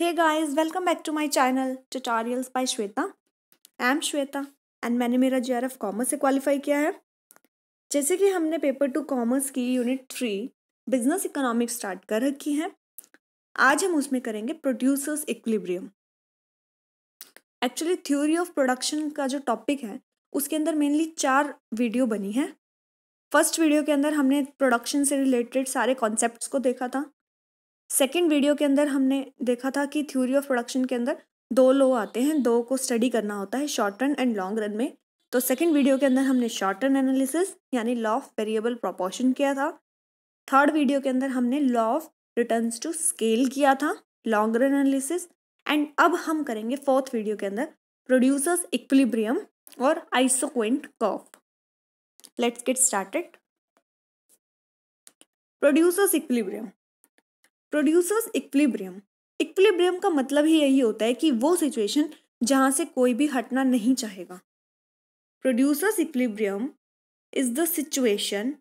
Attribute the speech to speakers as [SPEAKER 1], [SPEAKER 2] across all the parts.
[SPEAKER 1] Hey guys welcome back to my channel tutorials by Shweta I am Shweta and मैंने मेरा J R commerce से qualify किया है जैसे कि हमने पेपर टू कॉमर्स की unit three business economics start कर रखी है आज हम उसमें करेंगे producers equilibrium actually theory of production का जो टॉपिक है उसके अंदर मेनली चार वीडियो बनी है फर्स्ट वीडियो के अंदर हमने प्रोडक्शन से रिलेटेड सारे कॉन्सेप्ट्स को देखा था सेकेंड वीडियो के अंदर हमने देखा था कि थ्योरी ऑफ प्रोडक्शन के अंदर दो लो आते हैं दो को स्टडी करना होता है short run and long run में तो सेकेंड वीडियो के अंदर हमने शॉर्ट रन एनालिसिस यानी लॉ ऑफ वेरिएबल प्रोपोर्शन किया था थर्ड वीडियो के अंदर हमने law of return to scale किया था लॉन्ग रन एनालिसिस एंड अब हम करेंगे फोर्थ वीडियो के अंदर प्रोड्यूसर्स इक्विलिब्रियम और isoquant curve let's get started producers equilibrium producers equilibrium equilibrium का मतलब ही यही होता है कि वो सिचुएशन जहाँ से कोई भी हटना नहीं चाहेगा producers equilibrium is the situation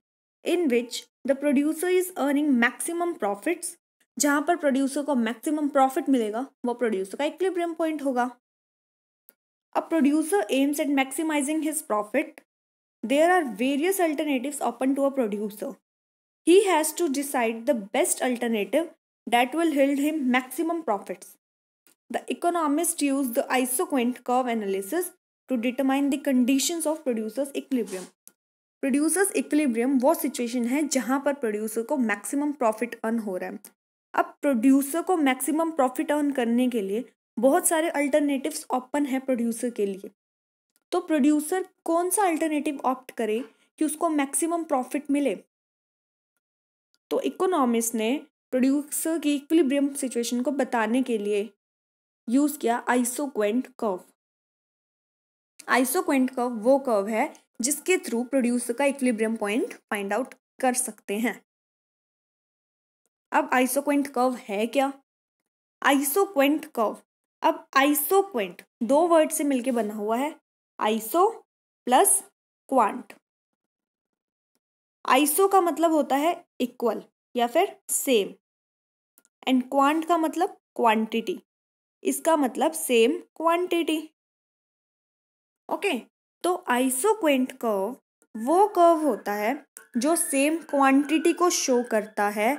[SPEAKER 1] in which the producer is earning maximum profits जहाँ पर प्रोड्यूसर को मैक्सिमम प्रॉफिट मिलेगा वो प्रोड्यूसर का इक्विलिब्रियम पॉइंट होगा a producer aims at maximising his profit there are various alternatives open to a producer he has to decide the best alternative that will yield him maximum profits. The economists use the isoquant curve analysis to determine the conditions of producers equilibrium. Producers equilibrium वो situation है जहाँ पर producer को maximum profit earn हो रहा है अब producer को मैक्सिमम प्रॉफिट अर्न करने के लिए बहुत सारे अल्टरनेटिव्स ओपन है प्रोड्यूसर के लिए तो प्रोड्यूसर कौन सा अल्टरनेटिव ऑप्ट करे कि उसको मैक्सिमम प्रॉफिट मिले तो इकोनॉमिस्ट ने प्रोड्यूसर की इक्विलिब्रियम सिचुएशन को बताने के लिए यूज़ किया आइसोक्वेंट कर्व आइसोक्वेंट कर्व वो कर्व है जिसके थ्रू प्रोड्यूसर का इक्विलिब्रियम पॉइंट फाइंड आउट कर सकते हैं अब आइसोक्वेंट कर्व है क्या आइसोक्वेंट कर्व अब आइसोक्वेंट दो वर्ड से मिलके बना हुआ है आइसो प्लस क्वांट आइसो का मतलब होता है इक्वल या फिर सेम एंड क्वांट का मतलब क्वांटिटी इसका मतलब सेम क्वांटिटी ओके तो आइसोक्वेंट कर्व वो कर्व होता है जो सेम क्वांटिटी को शो करता है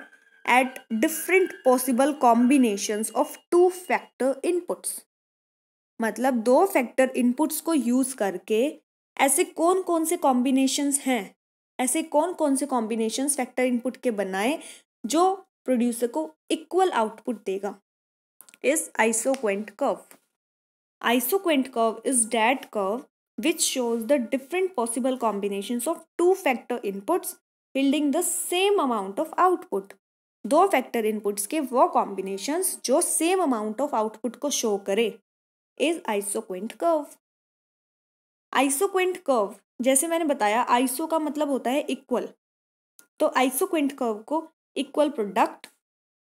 [SPEAKER 1] at different possible combinations of two factor inputs मतलब दो फैक्टर इनपुट्स को यूज़ करके ऐसे कौन कौन से कॉम्बिनेशंस हैं ऐसे कौन कौन से कॉम्बिनेशन फैक्टर इनपुट के बनाए जो प्रोड्यूसर को इक्वल आउटपुट देगा इस isoquant curve isoquant curve is that curve which shows the different possible combination of two factor inputs yielding the same amount of output दो फैक्टर इनपुट्स के वो combination जो सेम अमाउंट ऑफ आउटपुट को show करे is isoquant curve isoquant curve जैसे मैंने बताया iso का मतलब होता है इक्वल तो आइसोक्विंट कर्व को इक्वल प्रोडक्ट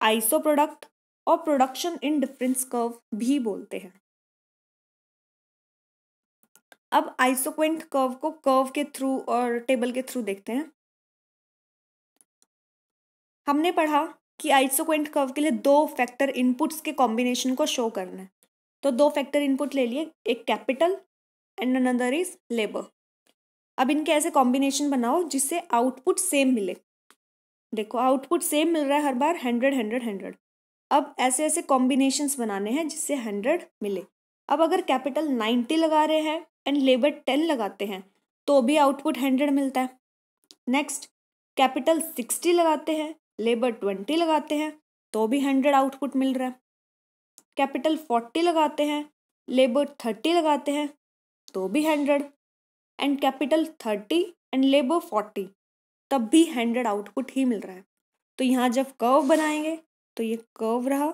[SPEAKER 1] आइसो प्रोडक्ट और प्रोडक्शन इन डिफरेंस कर्व भी बोलते हैं अब आइसोक्विंट कर्व को कर्व के थ्रू और टेबल के थ्रू देखते हैं हमने पढ़ा कि आइसोक्विंट कर्व के लिए दो फैक्टर इनपुट्स के कॉम्बिनेशन को शो करना है तो दो फैक्टर इनपुट ले लिए एक capital and another is labour अब इनके ऐसे कॉम्बिनेशन बनाओ जिससे आउटपुट सेम मिले देखो आउटपुट सेम मिल रहा है हर बार हंड्रेड हंड्रेड हंड्रेड अब ऐसे ऐसे कॉम्बिनेशंस बनाने हैं जिससे हंड्रेड मिले अब अगर कैपिटल नाइन्टी लगा रहे हैं एंड लेबर टेन लगाते हैं तो भी आउटपुट हंड्रेड मिलता है नेक्स्ट कैपिटल सिक्सटी लगाते हैं लेबर ट्वेंटी लगाते हैं तो भी हंड्रेड आउटपुट मिल रहा है कैपिटल फोर्टी लगाते हैं लेबर थर्टी लगाते हैं तो भी hundred and capital thirty and labour forty तब भी हंड्रेड आउटपुट ही मिल रहा है तो यहाँ जब कर्व बनाएंगे तो ये कर्व रहा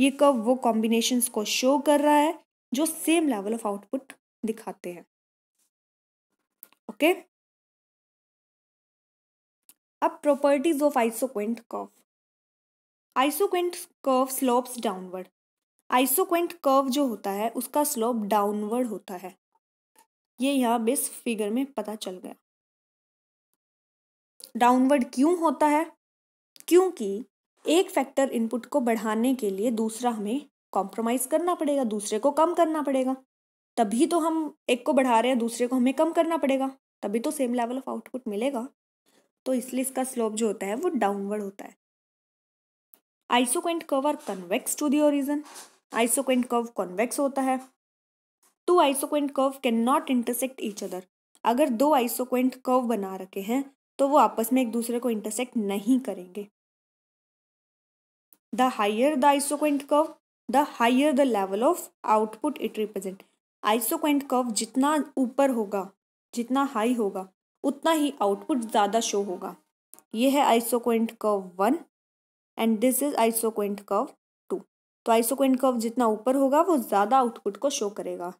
[SPEAKER 1] ये कर्व वो कॉम्बिनेशंस को शो कर रहा है जो सेम लेवल ऑफ आउटपुट दिखाते हैं ओके अब properties of isoquant curve isoquant curve slopes downward isoquant curve जो होता है उसका स्लोप डाउनवर्ड होता है ये यहाँ बेस फिगर में पता चल गया डाउनवर्ड क्यों होता है क्योंकि एक फैक्टर इनपुट को बढ़ाने के लिए दूसरा हमें कॉम्प्रोमाइज़ करना पड़ेगा दूसरे को कम करना पड़ेगा तभी तो हम एक को बढ़ा रहे हैं दूसरे को हमें कम करना पड़ेगा तभी तो सेम लेवल ऑफ आउटपुट मिलेगा तो इसलिए इसका स्लोप जो होता है वो डाउनवर्ड होता है isoquant curve are convex to the origin isoquant curve convex होता है two isoquant curve can not intersect each other अगर दो आइसोक्वेंट कर्व बना रखे हैं तो वो आपस में एक दूसरे को इंटरसेक्ट नहीं करेंगे the higher the isoquant curve the higher the level of output it represent isoquant curve जितना ऊपर होगा जितना हाई होगा उतना ही आउटपुट ज़्यादा शो होगा ये है isoquant curve one and this is isoquant curve two तो आइसोक्वेंट कर्व जितना ऊपर होगा वो ज़्यादा आउटपुट को शो करेगा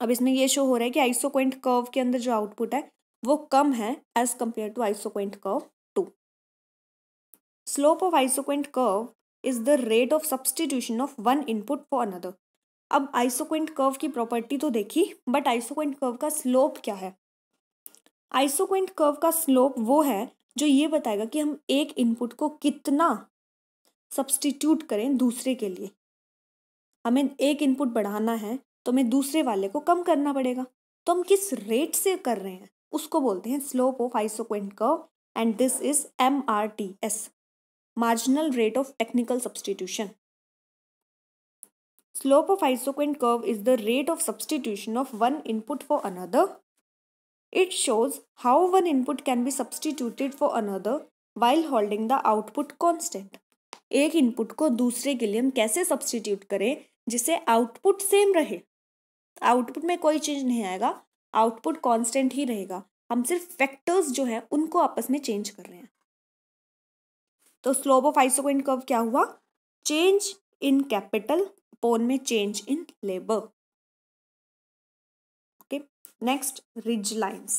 [SPEAKER 1] अब इसमें ये शो हो रहा है कि आइसोक्वेंट कर्व के अंदर जो आउटपुट है वो कम है as compare to isoquant curve two slope of isoquant curve is the rate of substitution of one input for another अब आइसोक्वेंट कर्व की प्रॉपर्टी तो देखी बट आइसोक्वेंट कर्व का स्लोप क्या है आइसोक्वेंट कर्व का स्लोप वो है जो ये बताएगा कि हम एक इनपुट को कितना सब्सटीट्यूट करें दूसरे के लिए हमें एक इनपुट बढ़ाना है तो हमें दूसरे वाले को कम करना पड़ेगा तो हम किस रेट से कर रहे हैं उसको बोलते हैं slope of isoquant curve and this is M R T S marginal rate of technical substitution slope of isoquant curve is the rate of substitution of one input for another it shows how one input can be substituted for another while holding the output constant एक इनपुट को दूसरे के लिए हम कैसे substitute करें जिसे आउटपुट सेम रहे आउटपुट में कोई चेंज नहीं आएगा आउटपुट कांस्टेंट ही रहेगा हम सिर्फ फैक्टर्स जो है उनको आपस में चेंज कर रहे हैं तो स्लोप ऑफ आइसोकोइन कर्व क्या हुआ चेंज इन कैपिटल पोन में change in labour okay next ridge lines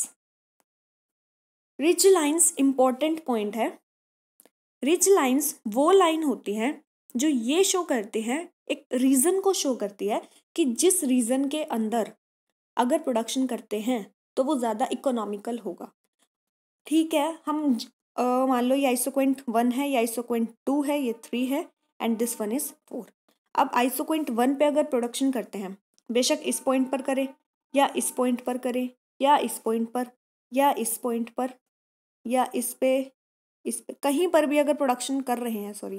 [SPEAKER 1] ridge lines important point है रिज लाइन्स वो लाइन होती हैं जो ये शो करती हैं एक रीज़न को शो करती है कि जिस रीज़न के अंदर अगर प्रोडक्शन करते हैं तो वो ज़्यादा इकोनॉमिकल होगा ठीक है हम मान लो ये आइसोक्वेंट वन है ये आइसोक्वेंट टू है ये थ्री है and this one is four अब आइसोक्वेंट वन पे अगर प्रोडक्शन करते हैं बेशक इस पॉइंट पर करें या इस पॉइंट पर करें या इस पॉइंट पर या इस पॉइंट पर या इस पे इस पे कहीं पर भी अगर प्रोडक्शन कर रहे हैं सॉरी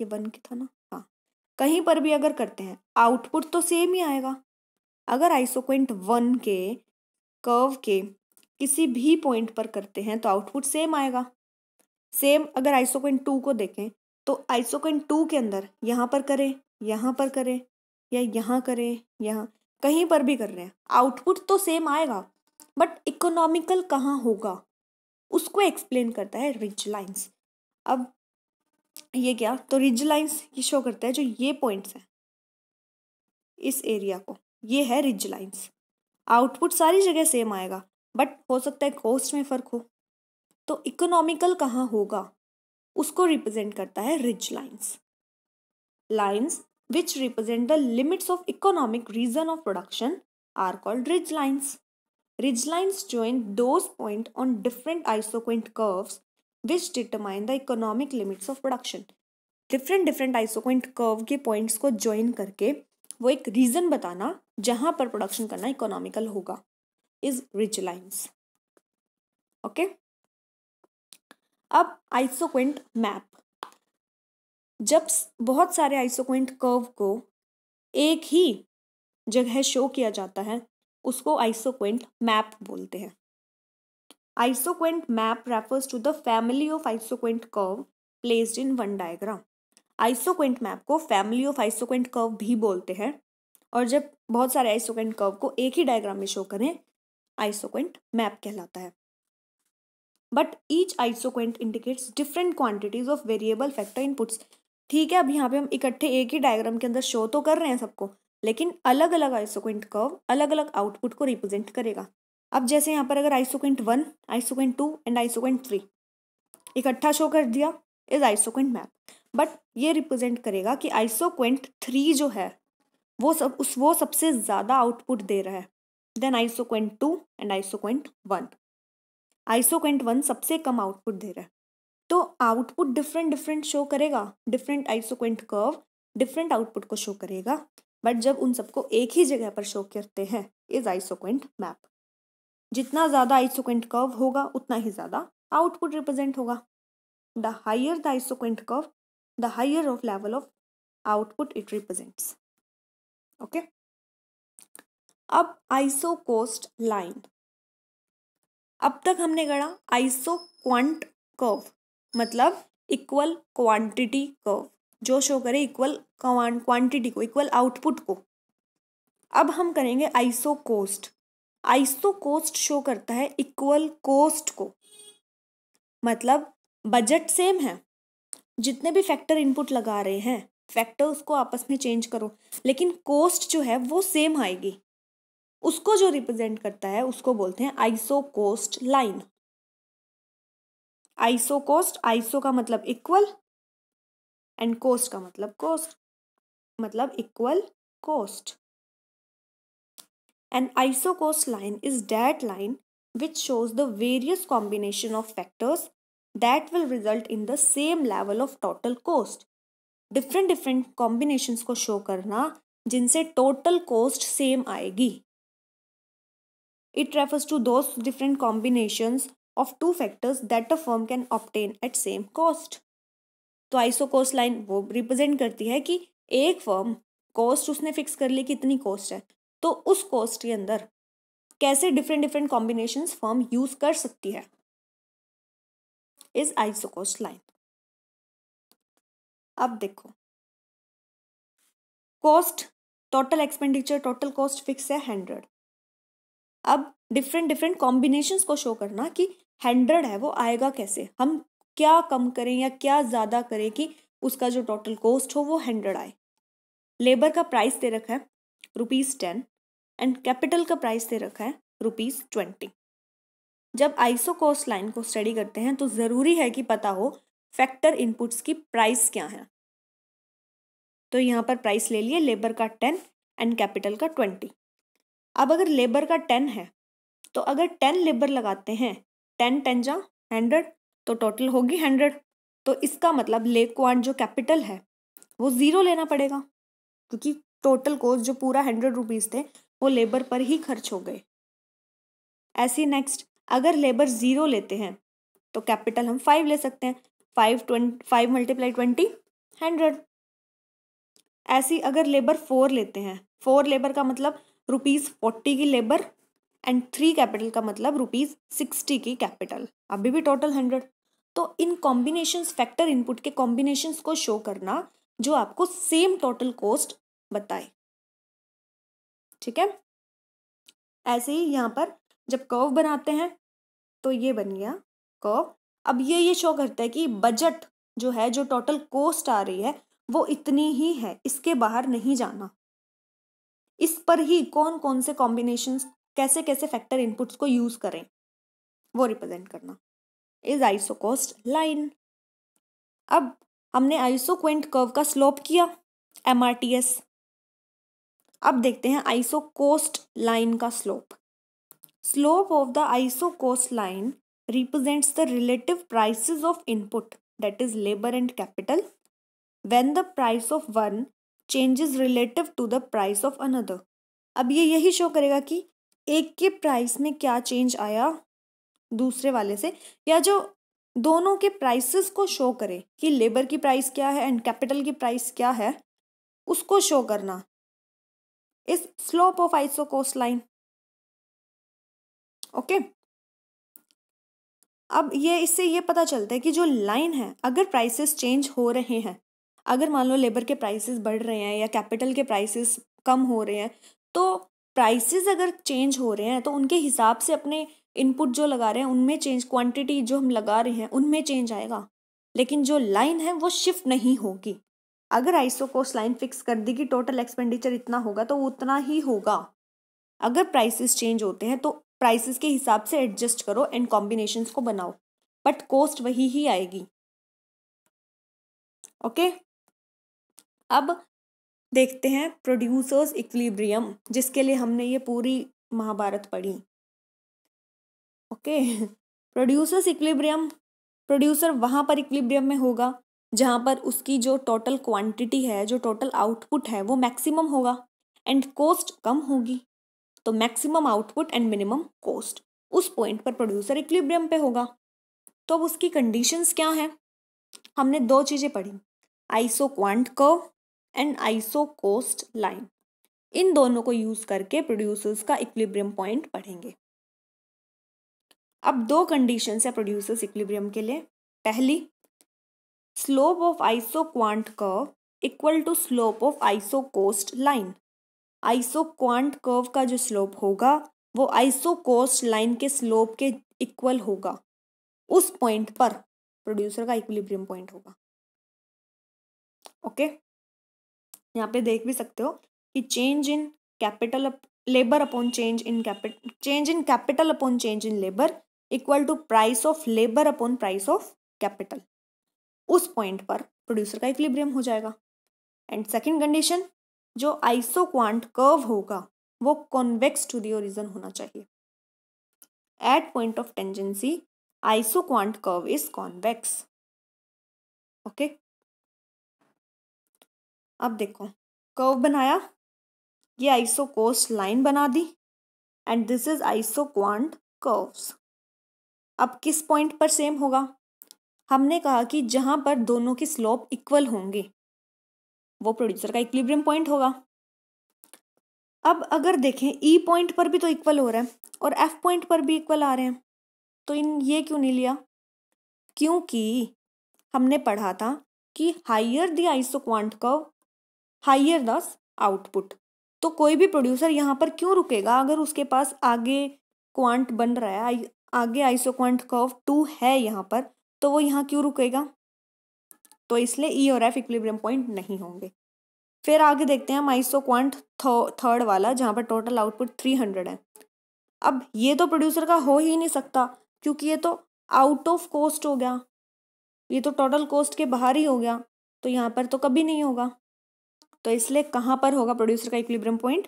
[SPEAKER 1] ये वन की था ना हाँ कहीं पर भी अगर करते हैं आउटपुट तो सेम ही आएगा अगर आइसोक्विंट वन के कर्व के किसी भी पॉइंट पर करते हैं तो आउटपुट सेम आएगा सेम अगर आइसोक्विंट टू को देखें तो आइसोक्विंट टू के अंदर यहाँ पर करें यहाँ पर करें या यहाँ करें यहाँ कहीं पर भी कर रहे हैं आउटपुट तो सेम आएगा बट इकोनॉमिकल कहाँ होगा उसको एक्सप्लेन करता है रिच लाइन्स अब ये क्या तो रिज लाइन्स ये शो करता है जो ये पॉइंट्स हैं इस एरिया को ये है रिज लाइन्स आउटपुट सारी जगह सेम आएगा बट हो सकता है कोस्ट में फ़र्क हो तो इकोनॉमिकल कहाँ होगा उसको रिप्रेजेंट करता है ridge lines lines which represent the limits of economic region of production are called ridge lines ridge lines join those point on different isoquant curves which determine the economic limits of production different different isoquant curve के points को join करके वो एक reason बताना जहां पर production करना economical होगा इज रिच लाइन्स ओके अब आइसोक्विंट मैप जब बहुत सारे आइसोक्विंट कर्व को एक ही जगह शो किया जाता है उसको आइसोक्विंट मैप बोलते हैं Isoquant map refers to the family of isoquant curve placed in one diagram. Isoquant map को फैमिली ऑफ आइसोक्वेंट कर्व भी बोलते हैं और जब बहुत सारे आइसोक्वेंट कर्व को एक ही डायग्राम में शो करें आइसोक्वेंट मैप कहलाता है but each isoquant indicates different quantities of variable factor inputs ठीक है अब यहाँ पे हम इकट्ठे एक ही डायग्राम के अंदर शो तो कर रहे हैं सबको लेकिन अलग अलग आइसोक्वेंट कर्व अलग अलग आउटपुट को रिप्रेजेंट करेगा अब जैसे यहाँ पर अगर isoquant one isoquant two and isoquant three इकट्ठा शो कर दिया इज आइसोकेंट मैप बट ये रिप्रेजेंट करेगा कि आइसोकेंट थ्री जो है वो सब उस वो सबसे ज़्यादा आउटपुट दे रहा है then isoquant two and isoquant one isoquant one सबसे कम आउटपुट दे रहा है तो आउटपुट डिफरेंट डिफरेंट शो करेगा different isoquant curve different output को शो करेगा बट जब उन सबको एक ही जगह पर शो करते हैं इज आइसोकेंट मैप जितना ज़्यादा आइसोकेंट कर्व होगा उतना ही ज़्यादा आउटपुट रिप्रेजेंट होगा the higher the isoquant curve the higher of level of output it represents okay अब आइसो कोस्ट लाइन अब तक हमने गढ़ा आइसो क्वांट कर्व मतलब इक्वल क्वांटिटी कर्व जो शो करे इक्वल क्वांटिटी को इक्वल आउटपुट को अब हम करेंगे isocost isocost show करता है इक्वल कोस्ट को मतलब बजट सेम है जितने भी फैक्टर इनपुट लगा रहे हैं फैक्टर उसको आपस में चेंज करो लेकिन कोस्ट जो है वो सेम आएगी उसको जो रिप्रेजेंट करता है उसको बोलते हैं isocost line isocost iso का मतलब इक्वल एंड कोस्ट का मतलब कोस्ट मतलब equal cost An isocose line is that line which shows the various combination of factors that will result in the same level of total cost. Different different combinations को show करना जिनसे total cost same आएगी it refers to those different combinations of two factors that a firm can obtain at same cost तो isocost line वो represent करती है कि एक फर्म कॉस्ट उसने फिक्स कर ली कि इतनी कॉस्ट है तो उस कॉस्ट के अंदर कैसे different different combination firm use कर सकती है इज आइसोकोस्ट लाइन अब देखो cost total expenditure total cost fix है हंड्रेड अब डिफरेंट डिफरेंट कॉम्बिनेशन को शो करना कि हंड्रेड है वो आएगा कैसे हम क्या कम करें या क्या ज़्यादा करें कि उसका जो टोटल कॉस्ट हो वो हंड्रेड आए लेबर का प्राइस दे रखा है रुपीज़ टेन एंड कैपिटल का प्राइस दे रखा है रुपीज़ ट्वेंटी जब आइसो कॉस्ट लाइन को स्टडी करते हैं तो ज़रूरी है कि पता हो फैक्टर इनपुट्स की प्राइस क्या है तो यहाँ पर प्राइस ले लिए लेबर का टेन एंड कैपिटल का ट्वेंटी अब अगर लेबर का टेन है तो अगर टेन लेबर लगाते हैं टेन टेन जा हंड्रेड तो टोटल होगी हंड्रेड तो इसका मतलब ले क्वांट जो कैपिटल है वो ज़ीरो लेना पड़ेगा क्योंकि टोटल कोस्ट जो पूरा हंड्रेड रुपीज़ थे वो लेबर पर ही खर्च हो गए ऐसे नेक्स्ट अगर लेबर ज़ीरो लेते हैं तो कैपिटल हम फाइव ले सकते हैं five twenty five multiply twenty hundred ऐसी अगर लेबर फोर लेते हैं फोर लेबर का मतलब रुपीज़ फोर्टी की लेबर एंड थ्री कैपिटल का मतलब रुपीज़ सिक्सटी की कैपिटल अभी भी टोटल हंड्रेड तो इन कॉम्बिनेशन फैक्टर इनपुट के कॉम्बिनेशन को शो करना जो आपको सेम टोटल कॉस्ट बताए ठीक है ऐसे ही यहाँ पर जब कर्व बनाते हैं तो ये बन गया कर्व अब ये ये शो करता है कि बजट जो है जो टोटल कोस्ट आ रही है वो इतनी ही है इसके बाहर नहीं जाना इस पर ही कौन कौन से कॉम्बिनेशन कैसे कैसे फैक्टर इनपुट्स को यूज करें वो रिप्रेजेंट करना इज आइसो कोस्ट लाइन अब हमने आइसो क्वेंट कर्व का स्लोप किया एम आर टी एस अब देखते हैं आइसो कोस्ट लाइन का slope slope of the isocost line represents the relative prices of input that is labour and capital when the price of one changes relative to the price of another अब ये यही show करेगा कि एक के price में क्या change आया दूसरे वाले से या जो दोनों के प्राइसेस को शो करे कि लेबर की प्राइस क्या है एंड कैपिटल की प्राइस क्या है उसको शो करना is slope of cost line okay okay? अब ये इससे ये पता चलता है कि जो लाइन है अगर प्राइसेस चेंज हो रहे हैं अगर मान लो लेबर के प्राइसेस बढ़ रहे हैं या कैपिटल के प्राइसेस कम हो रहे हैं तो प्राइसेस अगर चेंज हो रहे हैं तो उनके हिसाब से अपने इनपुट जो लगा रहे हैं उनमें चेंज क्वांटिटी जो हम लगा रहे हैं उनमें चेंज आएगा लेकिन जो लाइन है वो शिफ्ट नहीं होगी अगर आइसो कॉस्ट लाइन फिक्स कर दी कि टोटल एक्सपेंडिचर इतना होगा तो उतना ही होगा अगर प्राइसेस चेंज होते हैं तो प्राइसेस के हिसाब से एडजस्ट करो एंड कॉम्बिनेशन को बनाओ बट कॉस्ट वही ही आएगी ओके okay? अब देखते हैं प्रोड्यूसर्स इक्विलिब्रियम जिसके लिए हमने ये पूरी महाभारत पढ़ी ओके प्रोड्यूसर्स इक्विलिब्रियम प्रोड्यूसर वहाँ पर इक्विलिब्रियम में होगा जहाँ पर उसकी जो टोटल क्वांटिटी है जो टोटल आउटपुट है वो मैक्सिमम होगा एंड कॉस्ट कम होगी तो maximum output and minimum cost उस पॉइंट पर प्रोड्यूसर इक्विब्रियम पे होगा तो अब उसकी कंडीशंस क्या हैं हमने दो चीज़ें पढ़ी isoquant curve and isocost line इन दोनों को यूज करके प्रोड्यूसर्स का इक्विब्रियम पॉइंट पढ़ेंगे अब दो कंडीशंस है प्रोड्यूसर्स इक्विब्रियम के लिए पहली slope of isoquant curve equal to slope of cost line isoquant curve का जो स्लोप होगा वो कोस्ट लाइन के स्लोप के इक्वल होगा उस पॉइंट पर प्रोड्यूसर का इक्विलिब्रियम पॉइंट होगा ओके okay? यहाँ पे देख भी सकते हो कि change in capital labour upon change in capital change in capital upon change in labour equal to price of labour upon price of capital उस पॉइंट पर प्रोड्यूसर का इक्विलिब्रियम हो जाएगा एंड सेकंड कंडीशन जो आइसो क्वांट कर्व होगा वो convex to the origin होना चाहिए at point of tangency isoquant curve is convex okay अब देखो कर्व बनाया ये आइसो कोस्ट लाइन बना दी and this is isoquant curves अब किस पॉइंट पर सेम होगा हमने कहा कि जहां पर दोनों के स्लोप इक्वल होंगे वो प्रोड्यूसर का इक्विलिब्रियम पॉइंट होगा अब अगर देखें ई e पॉइंट पर भी तो इक्वल हो रहा है और एफ पॉइंट पर भी इक्वल आ रहे हैं तो इन ये क्यों नहीं लिया क्योंकि हमने पढ़ा था कि higher the isoquant curve higher दस आउटपुट तो कोई भी प्रोड्यूसर यहाँ पर क्यों रुकेगा अगर उसके पास आगे क्वांट बन रहा है आगे आइसो क्वांट कर्व टू है यहाँ पर तो वो यहाँ क्यों रुकेगा तो इसलिए ई e और एफ इक्विलिब्रियम पॉइंट नहीं होंगे फिर आगे देखते हैं हम आइसो क्वांट थर्ड वाला जहाँ पर टोटल आउटपुट थ्री हंड्रेड है अब ये तो प्रोड्यूसर का हो ही नहीं सकता क्योंकि ये तो आउट ऑफ कॉस्ट हो गया ये तो टोटल कॉस्ट के बाहर ही हो गया तो यहाँ पर तो कभी नहीं होगा तो इसलिए कहाँ पर होगा प्रोड्यूसर का इक्विलिब्रियम पॉइंट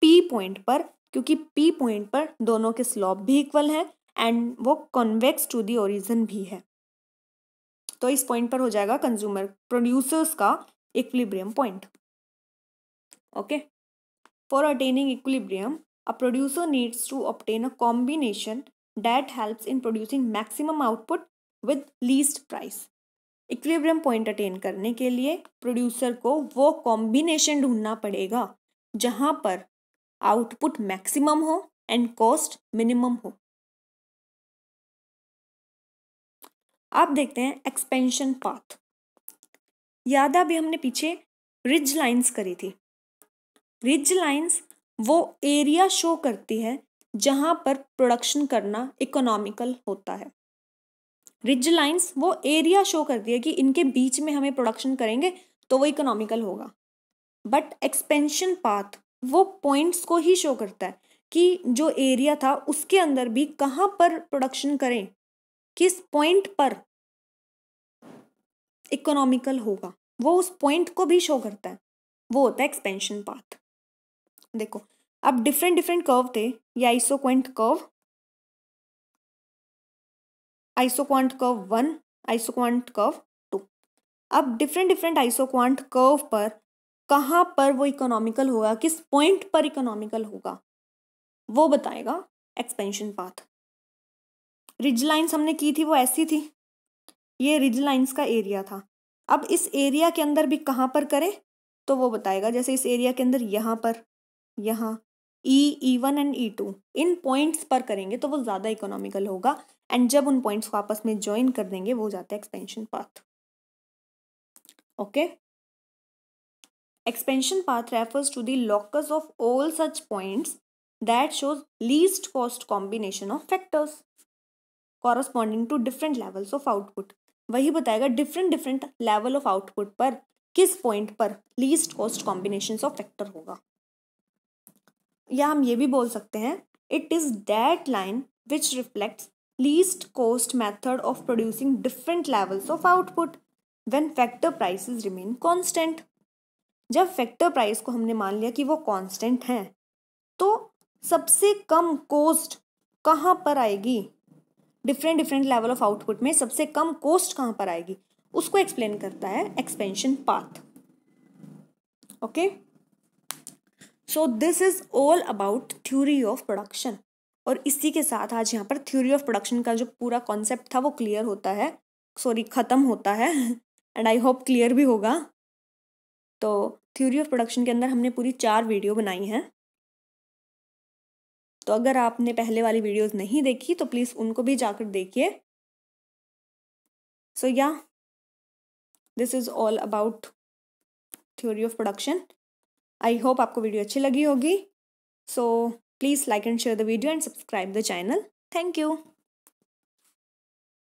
[SPEAKER 1] पी पॉइंट पर क्योंकि पी पॉइंट पर दोनों के स्लॉप भी इक्वल है एंड वो कॉन्वेक्स टू दी ओरिजन भी है तो इस पॉइंट पर हो जाएगा कंज्यूमर प्रोड्यूसर्स का equilibrium point okay for attaining equilibrium a producer needs to obtain a combination that helps in producing maximum output with least price equilibrium point attain करने के लिए प्रोड्यूसर को वो कॉम्बिनेशन ढूंढना पड़ेगा जहाँ पर आउटपुट मैक्सिमम हो एंड कॉस्ट मिनिमम हो आप देखते हैं एक्सपेंशन पाथ याद अभी हमने पीछे रिज लाइंस करी थी रिज लाइंस वो एरिया शो करती है जहाँ पर प्रोडक्शन करना इकोनॉमिकल होता है रिज लाइंस वो एरिया शो करती है कि इनके बीच में हमें प्रोडक्शन करेंगे तो वो इकोनॉमिकल होगा बट एक्सपेंशन पाथ वो पॉइंट्स को ही शो करता है कि जो एरिया था उसके अंदर भी कहाँ पर प्रोडक्शन करें किस पॉइंट पर इकोनॉमिकल होगा वो उस पॉइंट को भी शो करता है वो होता है एक्सपेंशन पाथ देखो अब डिफरेंट डिफरेंट कर्व थे ये isoquant curve isoquant curve one isoquant curve two अब डिफरेंट डिफरेंट आइसोक्वांट कर्व पर कहाँ पर वो इकोनॉमिकल होगा किस पॉइंट पर इकोनॉमिकल होगा वो बताएगा एक्सपेंशन पाथ रिज लाइन्स हमने की थी वो ऐसी थी ये रिज लाइन्स का एरिया था अब इस एरिया के अंदर भी कहाँ पर करें तो वो बताएगा जैसे इस एरिया के अंदर यहाँ पर यहाँ E E one and E two इन पॉइंट्स पर करेंगे तो वो ज़्यादा इकोनॉमिकल होगा एंड जब उन पॉइंट्स को आपस में ज्वाइन कर देंगे वो जाता है expansion path okay expansion path refers to the locus of all such points that shows least cost combination of factors corresponding to different levels of output वही बताएगा different different level of output पर किस point पर least cost combination of factor होगा या हम ये भी बोल सकते हैं it is that line which reflects least cost method of producing different levels of output when factor prices remain constant जब फैक्टर प्राइस को हमने मान लिया कि वो कॉन्स्टेंट हैं तो सबसे कम कॉस्ट कहाँ पर आएगी different different level of output में सबसे कम कॉस्ट कहाँ पर आएगी उसको एक्सप्लेन करता है expansion path okay so this is all about theory of production और इसी के साथ आज यहाँ पर थ्योरी ऑफ प्रोडक्शन का जो पूरा कॉन्सेप्ट था वो क्लियर होता है सॉरी ख़त्म होता है एंड आई होप क्लियर भी होगा तो थ्योरी ऑफ प्रोडक्शन के अंदर हमने पूरी चार वीडियो बनाई हैं तो अगर आपने पहले वाली वीडियोस नहीं देखी तो प्लीज़ उनको भी जाकर देखिए सो या this is all about theory of production I hope आपको वीडियो अच्छी लगी होगी so please like and share the video and subscribe the channel thank you